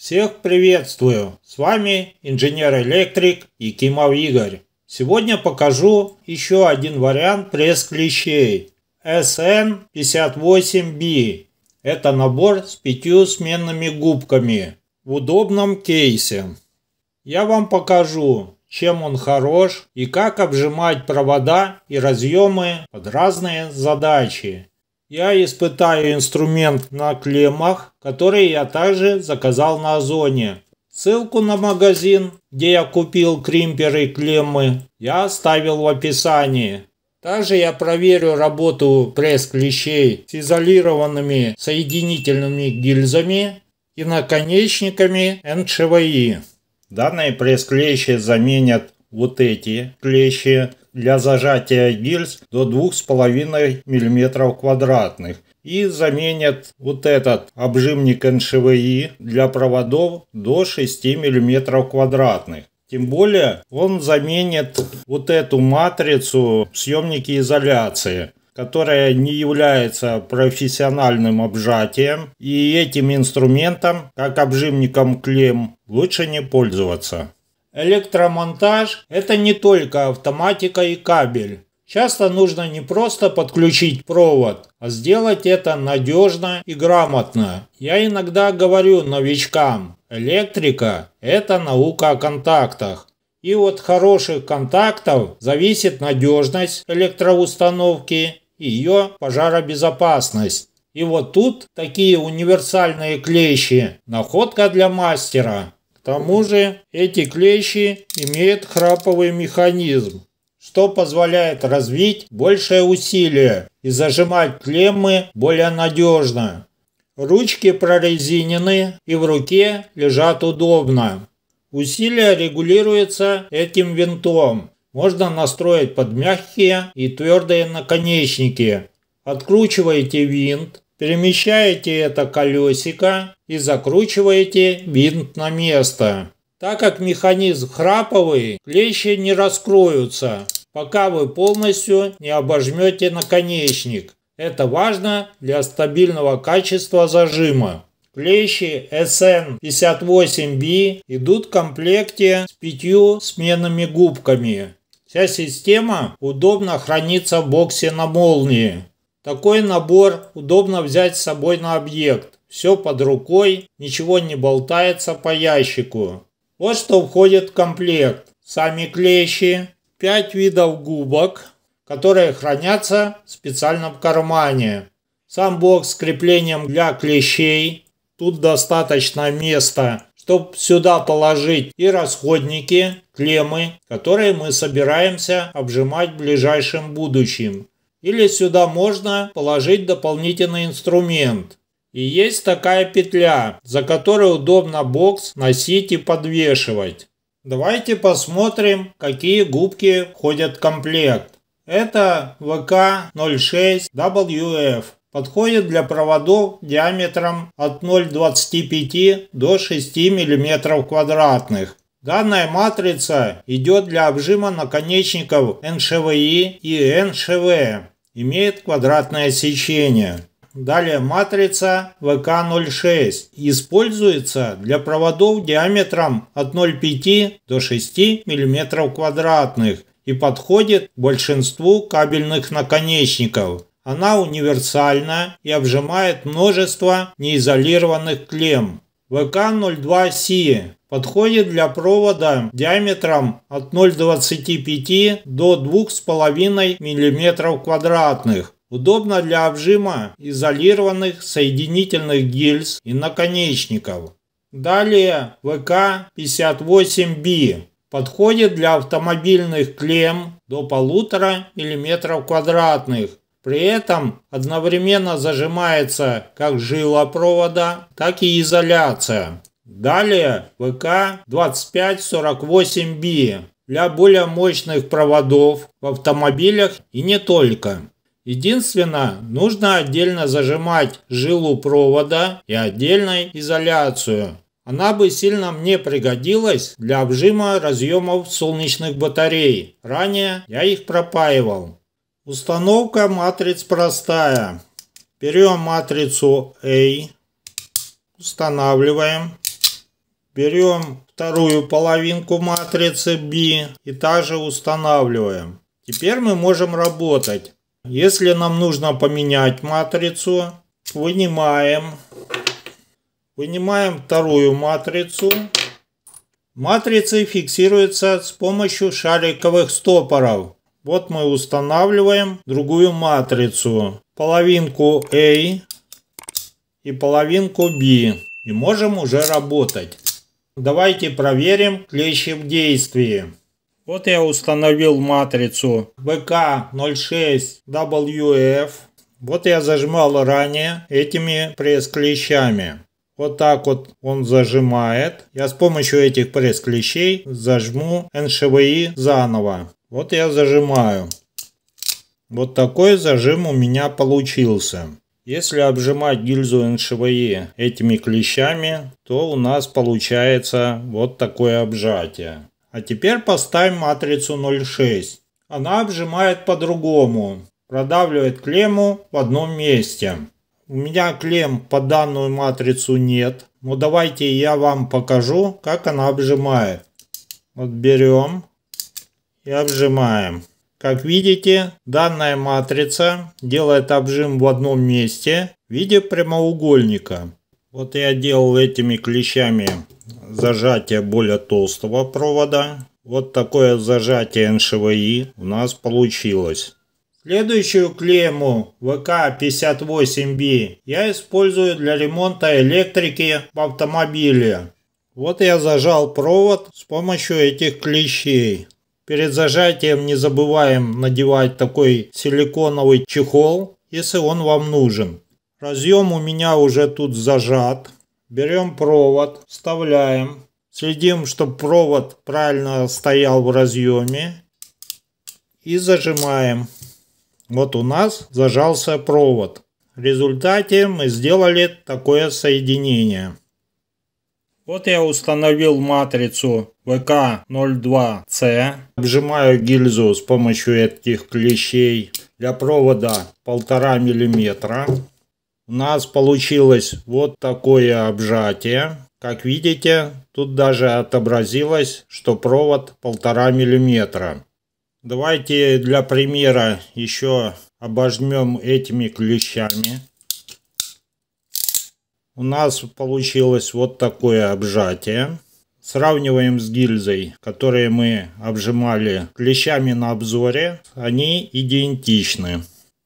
Всех приветствую! С вами инженер-электрик Якимов Игорь. Сегодня покажу еще один вариант пресс-клещей SN58B. Это набор с пятью сменными губками в удобном кейсе. Я вам покажу, чем он хорош и как обжимать провода и разъемы под разные задачи. Я испытаю инструмент на клеммах, который я также заказал на Озоне. Ссылку на магазин, где я купил кримперы и клеммы, я оставил в описании. Также я проверю работу пресс-клещей с изолированными соединительными гильзами и наконечниками НЧВИ. Данные пресс-клещи заменят вот эти клещи для зажатия гильз до 2,5 мм квадратных и заменят вот этот обжимник НШВИ для проводов до 6 мм квадратных. Тем более он заменит вот эту матрицу съемники изоляции, которая не является профессиональным обжатием, и этим инструментом, как обжимником клем, лучше не пользоваться. Электромонтаж – это не только автоматика и кабель. Часто нужно не просто подключить провод, а сделать это надежно и грамотно. Я иногда говорю новичкам, электрика – это наука о контактах. И от хороших контактов зависит надежность электроустановки и ее пожаробезопасность. И вот тут такие универсальные клещи – находка для мастера. К тому же эти клещи имеют храповый механизм, что позволяет развить большее усилие и зажимать клеммы более надежно. Ручки прорезинены и в руке лежат удобно. Усилие регулируется этим винтом. Можно настроить под мягкие и твердые наконечники. Откручиваете винт, Перемещаете это колесико и закручиваете винт на место. Так как механизм храповый, клещи не раскроются, пока вы полностью не обожмете наконечник. Это важно для стабильного качества зажима. Клещи SN58B идут в комплекте с пятью сменными губками. Вся система удобно хранится в боксе на молнии. Такой набор удобно взять с собой на объект. Все под рукой, ничего не болтается по ящику. Вот что входит в комплект. Сами клещи, 5 видов губок, которые хранятся специально в кармане. Сам бокс с креплением для клещей. Тут достаточно места, чтобы сюда положить и расходники, клеммы, которые мы собираемся обжимать в ближайшем будущем. Или сюда можно положить дополнительный инструмент. И есть такая петля, за которой удобно бокс носить и подвешивать. Давайте посмотрим, какие губки входят в комплект. Это ВК-06WF. Подходит для проводов диаметром от 0,25 до 6 мм квадратных Данная матрица идет для обжима наконечников НШВИ и НШВ, имеет квадратное сечение. Далее матрица ВК-06 используется для проводов диаметром от 0,5 до 6 мм квадратных и подходит большинству кабельных наконечников. Она универсальна и обжимает множество неизолированных клем. ВК-02Си подходит для провода диаметром от 0,25 до 2,5 мм квадратных. Удобно для обжима изолированных соединительных гильз и наконечников. Далее ВК-58B подходит для автомобильных клем до 1,5 мм квадратных. При этом одновременно зажимается как жила провода, так и изоляция. Далее ВК 2548B для более мощных проводов в автомобилях и не только. Единственное, нужно отдельно зажимать жилу провода и отдельно изоляцию. Она бы сильно мне пригодилась для обжима разъемов солнечных батарей. Ранее я их пропаивал. Установка матриц простая. Берем матрицу A, устанавливаем. Берем вторую половинку матрицы B и также устанавливаем. Теперь мы можем работать. Если нам нужно поменять матрицу, вынимаем. Вынимаем вторую матрицу. Матрицы фиксируются с помощью шариковых стопоров. Вот мы устанавливаем другую матрицу. Половинку A и половинку B. И можем уже работать. Давайте проверим клещи в действии. Вот я установил матрицу VK06WF. Вот я зажимал ранее этими пресс-клещами. Вот так вот он зажимает. Я с помощью этих пресс-клещей зажму НШВИ заново. Вот я зажимаю. Вот такой зажим у меня получился. Если обжимать гильзу НШВИ этими клещами, то у нас получается вот такое обжатие. А теперь поставим матрицу 0,6. Она обжимает по-другому. Продавливает клемму в одном месте. У меня клем по данную матрицу нет. Но давайте я вам покажу, как она обжимает. Вот берем и обжимаем. Как видите, данная матрица делает обжим в одном месте в виде прямоугольника. Вот я делал этими клещами зажатие более толстого провода. Вот такое зажатие НШВИ у нас получилось. Следующую клемму ВК-58B я использую для ремонта электрики в автомобиле. Вот я зажал провод с помощью этих клещей. Перед зажатием не забываем надевать такой силиконовый чехол, если он вам нужен. Разъем у меня уже тут зажат. Берем провод, вставляем. Следим, чтобы провод правильно стоял в разъеме. И зажимаем. Вот у нас зажался провод. В результате мы сделали такое соединение. Вот я установил матрицу ВК-02C. Обжимаю гильзу с помощью этих клещей для провода полтора миллиметра. У нас получилось вот такое обжатие. Как видите, тут даже отобразилось, что провод полтора миллиметра. Давайте для примера еще обожмем этими клещами у нас получилось вот такое обжатие. Сравниваем с гильзой, которые мы обжимали клещами на обзоре. Они идентичны.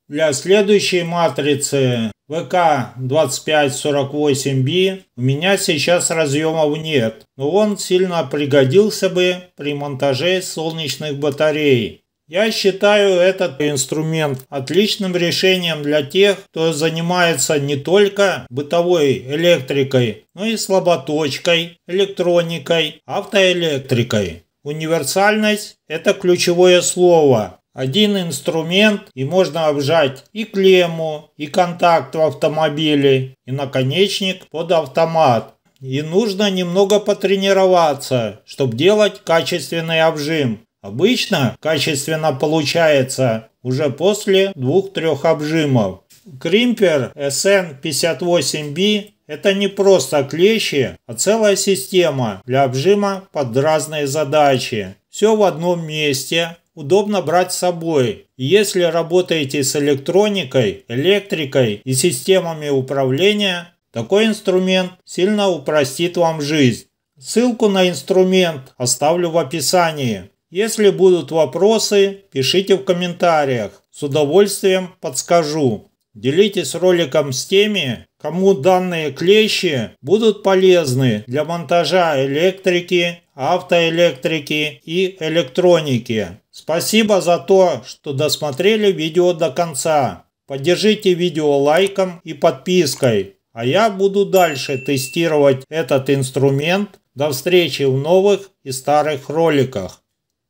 Для следующей матрицы ВК-2548B у меня сейчас разъемов нет, но он сильно пригодился бы при монтаже солнечных батарей. Я считаю этот инструмент отличным решением для тех, кто занимается не только бытовой электрикой, но и слаботочкой, электроникой, автоэлектрикой. Универсальность – это ключевое слово. Один инструмент, и можно обжать и клемму, и контакт в автомобиле, и наконечник под автомат. И нужно немного потренироваться, чтобы делать качественный обжим. Обычно качественно получается уже после двух-трех обжимов. Кримпер SN58B это не просто клещи, а целая система для обжима под разные задачи. Все в одном месте, удобно брать с собой. если работаете с электроникой, электрикой и системами управления, такой инструмент сильно упростит вам жизнь. Ссылку на инструмент оставлю в описании. Если будут вопросы, пишите в комментариях. С удовольствием подскажу. Делитесь роликом с теми, кому данные клещи будут полезны для монтажа электрики, автоэлектрики и электроники. Спасибо за то, что досмотрели видео до конца. Поддержите видео лайком и подпиской. А я буду дальше тестировать этот инструмент. До встречи в новых и старых роликах.